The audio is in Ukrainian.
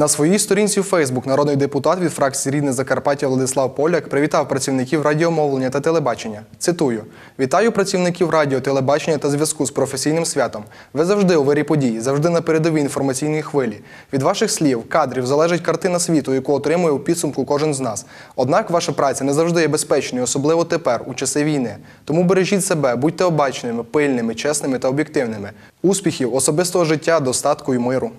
На своїй сторінці у Фейсбук народний депутат від фракції Рідне Закарпаття Владислав Поляк привітав працівників радіомовлення та телебачення. Цитую: вітаю працівників радіо, телебачення та зв'язку з професійним святом. Ви завжди у вирі подій, завжди на передовій інформаційній хвилі. Від ваших слів, кадрів залежить картина світу, яку отримує у підсумку кожен з нас. Однак ваша праця не завжди є безпечною, особливо тепер, у часи війни. Тому бережіть себе, будьте обачними, пильними, чесними та об'єктивними. Успіхів, особистого життя, достатку і миру.